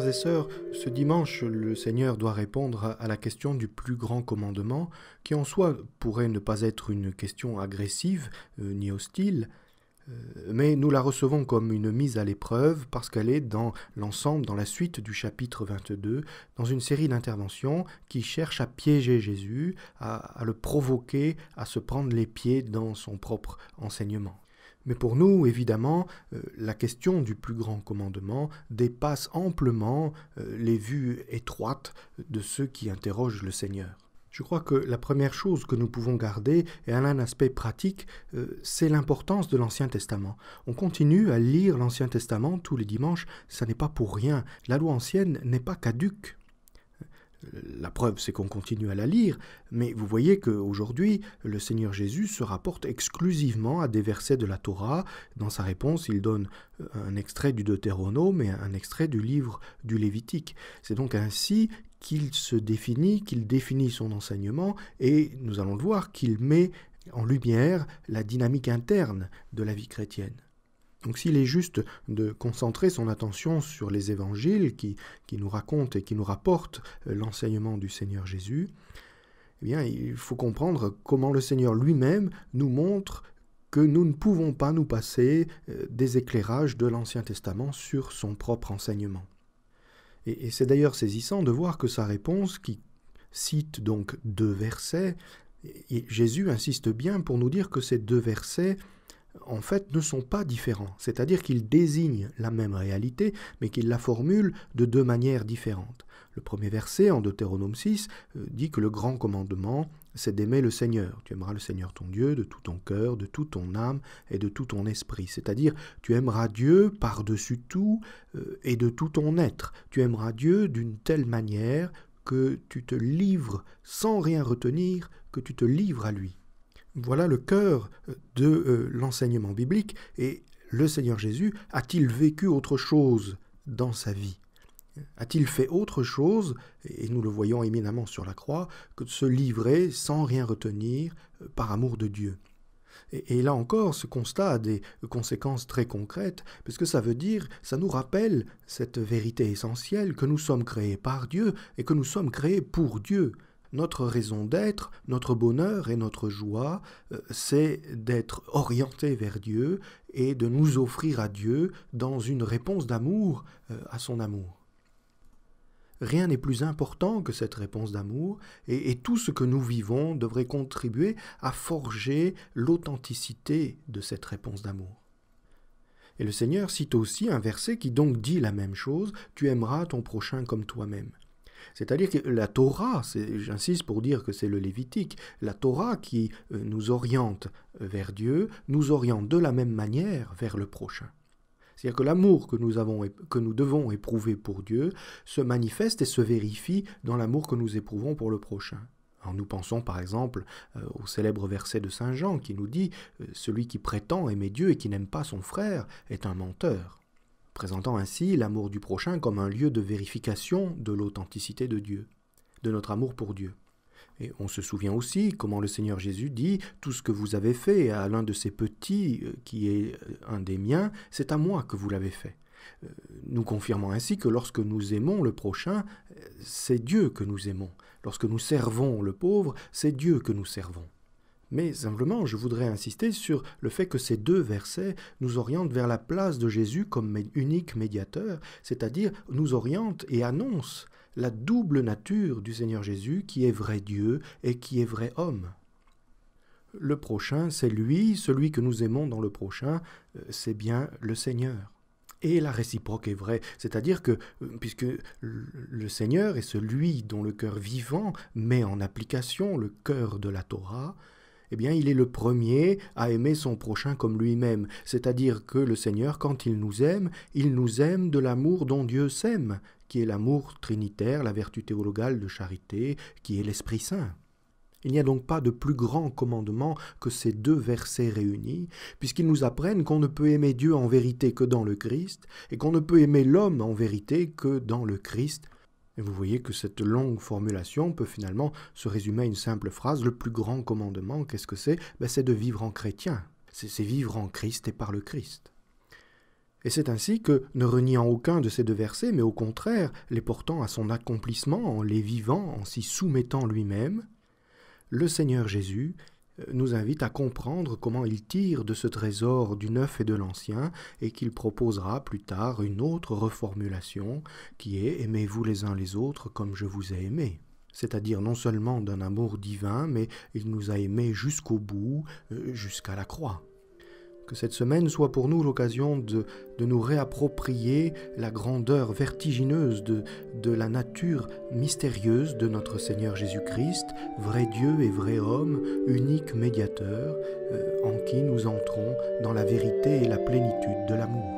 frères et sœurs, ce dimanche, le Seigneur doit répondre à la question du plus grand commandement, qui en soi pourrait ne pas être une question agressive euh, ni hostile, euh, mais nous la recevons comme une mise à l'épreuve parce qu'elle est dans l'ensemble, dans la suite du chapitre 22, dans une série d'interventions qui cherchent à piéger Jésus, à le provoquer, à se prendre les pieds dans son propre enseignement. Mais pour nous, évidemment, euh, la question du plus grand commandement dépasse amplement euh, les vues étroites de ceux qui interrogent le Seigneur. Je crois que la première chose que nous pouvons garder, et à un aspect pratique, euh, c'est l'importance de l'Ancien Testament. On continue à lire l'Ancien Testament tous les dimanches, ça n'est pas pour rien. La loi ancienne n'est pas caduque. La preuve, c'est qu'on continue à la lire, mais vous voyez qu'aujourd'hui, le Seigneur Jésus se rapporte exclusivement à des versets de la Torah. Dans sa réponse, il donne euh, un extrait du Deutéronome et un extrait du livre du Lévitique. C'est donc ainsi qu'il se définit, qu'il définit son enseignement, et nous allons le voir, qu'il met en lumière la dynamique interne de la vie chrétienne. Donc s'il est juste de concentrer son attention sur les évangiles qui, nous racontent et qui nous rapportent euh, l'enseignement du Seigneur Jésus, eh bien, il faut comprendre comment le Seigneur lui-même nous montre que nous ne pouvons pas nous passer euh, des éclairages de l'Ancien Testament sur son propre enseignement. Et, c'est d'ailleurs saisissant de voir que sa réponse, qui cite donc deux versets, et Jésus insiste bien pour nous dire que ces deux versets en fait, ne sont pas différents, c'est-à-dire qu'ils désignent la même réalité, mais qu'ils la formulent de deux manières différentes. Le premier verset, en Deutéronome 6, euh, dit que le grand commandement, c'est d'aimer le Seigneur. Tu aimeras le Seigneur ton Dieu de tout ton cœur, de toute ton âme et de tout ton esprit. C'est-à-dire, tu aimeras Dieu par-dessus tout euh, et de tout ton être. Tu aimeras Dieu d'une telle manière que tu te livres sans rien retenir, que tu te livres à lui. Voilà le cœur euh, de euh, l'enseignement biblique. Et le Seigneur Jésus a-t-il vécu autre chose dans sa vie a-t-il fait autre chose, et nous le voyons éminemment sur la croix, que de se livrer sans rien retenir euh, par amour de Dieu et, là encore, ce constat a des conséquences très concrètes, parce que ça veut dire, ça nous rappelle cette vérité essentielle que nous sommes créés par Dieu et que nous sommes créés pour Dieu. Notre raison d'être, notre bonheur et notre joie, euh, c'est d'être orienté vers Dieu et de nous offrir à Dieu dans une réponse d'amour euh, à son amour. Rien n'est plus important que cette réponse d'amour, et, et, tout ce que nous vivons devrait contribuer à forger l'authenticité de cette réponse d'amour. Et le Seigneur cite aussi un verset qui donc dit la même chose, Tu aimeras ton prochain comme toi-même. C'est-à-dire que la Torah, j'insiste pour dire que c'est le Lévitique, la Torah qui euh, nous oriente vers Dieu, nous oriente de la même manière vers le prochain. C'est-à-dire que l'amour que nous, que nous devons éprouver pour Dieu se manifeste et se vérifie dans l'amour que nous éprouvons pour le prochain. nous pensons par exemple euh, au célèbre verset de Saint Jean qui nous dit euh, Celui qui prétend aimer Dieu et qui n'aime pas son frère est un menteur présentant ainsi l'amour du prochain comme un lieu de vérification de l'authenticité de Dieu, de notre amour pour Dieu. Et on se souvient aussi comment le Seigneur Jésus dit Tout ce que vous avez fait à l'un de ces petits, euh, qui est euh, un des miens, c'est à moi que vous l'avez fait. Euh, nous confirmons ainsi que lorsque nous aimons le prochain, c'est Dieu que nous aimons. Lorsque nous servons le pauvre, c'est Dieu que nous servons. Mais simplement, je voudrais insister sur le fait que ces deux versets nous orientent vers la place de Jésus comme unique médiateur, c'est-à-dire nous orientent et annoncent la double nature du Seigneur Jésus qui est vrai Dieu et qui est vrai homme. Le prochain, c'est lui, celui que nous aimons dans le prochain, euh, c'est bien le Seigneur. Et la réciproque est vraie, c'est-à-dire que, euh, puisque le Seigneur est celui dont le cœur vivant met en application le cœur de la Torah, eh bien il est le premier à aimer son prochain comme lui-même, c'est-à-dire que le Seigneur, quand il nous aime, il nous aime de l'amour dont Dieu s'aime, qui est l'amour trinitaire, la vertu théologale de charité, qui est l'Esprit Saint. Il n'y a donc pas de plus grand commandement que ces deux versets réunis, puisqu'ils nous apprennent qu'on ne peut aimer Dieu en vérité que dans le Christ, et qu'on ne peut aimer l'homme en vérité que dans le Christ et vous voyez que cette longue formulation peut finalement se résumer à une simple phrase. Le plus grand commandement, qu'est-ce que c'est ben, C'est de vivre en chrétien. C'est vivre en Christ et par le Christ. Et c'est ainsi que, ne reniant aucun de ces deux versets, mais au contraire les portant à son accomplissement, en les vivant, en s'y soumettant lui-même, le Seigneur Jésus nous invite à comprendre comment il tire de ce trésor du neuf et de l'ancien, et qu'il proposera plus tard une autre reformulation qui est Aimez-vous les uns les autres comme je vous ai aimé c'est-à-dire non seulement d'un amour divin, mais il nous a aimés jusqu'au bout, euh, jusqu'à la croix. Que cette semaine soit pour nous l'occasion de, nous réapproprier la grandeur vertigineuse de, de la nature mystérieuse de notre Seigneur Jésus-Christ, vrai Dieu et vrai homme, unique médiateur, euh, en qui nous entrons dans la vérité et la plénitude de l'amour.